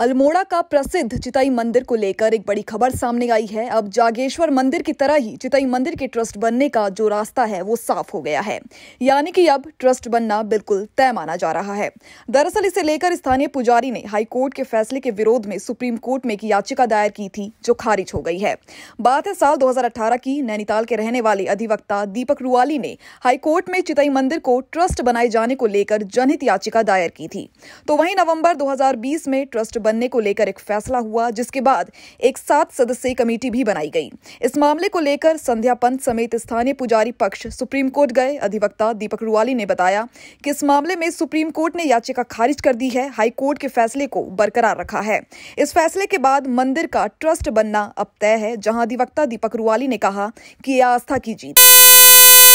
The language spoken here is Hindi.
अल्मोड़ा का प्रसिद्ध चिताई मंदिर को लेकर एक बड़ी खबर सामने आई है अब जागेश्वर मंदिर की तरह ही चिताई मंदिर के ट्रस्ट बनने का जो रास्ता है वो साफ हो गया है यानी कि अब ट्रस्ट बनना बिल्कुल तय माना जा रहा है दरअसल इसे लेकर स्थानीय पुजारी ने हाईकोर्ट के फैसले के विरोध में सुप्रीम कोर्ट में एक याचिका दायर की थी जो खारिज हो गई है बात है साल दो की नैनीताल के रहने वाले अधिवक्ता दीपक रुआली ने हाईकोर्ट में चिताई मंदिर को ट्रस्ट बनाए जाने को लेकर जनहित याचिका दायर की थी तो वहीं नवम्बर दो में ट्रस्ट बनने को लेकर एक फैसला हुआ जिसके बाद एक सात सदस्यीय कमेटी भी बनाई गई इस मामले को लेकर संध्या पंत समेत स्थानीय पुजारी पक्ष सुप्रीम कोर्ट गए अधिवक्ता दीपक रुवाली ने बताया कि इस मामले में सुप्रीम कोर्ट ने याचिका खारिज कर दी है हाई कोर्ट के फैसले को बरकरार रखा है इस फैसले के बाद मंदिर का ट्रस्ट बनना अब तय है जहां अधिवक्ता दीपक रुवाली ने कहा कि यह आस्था की जीत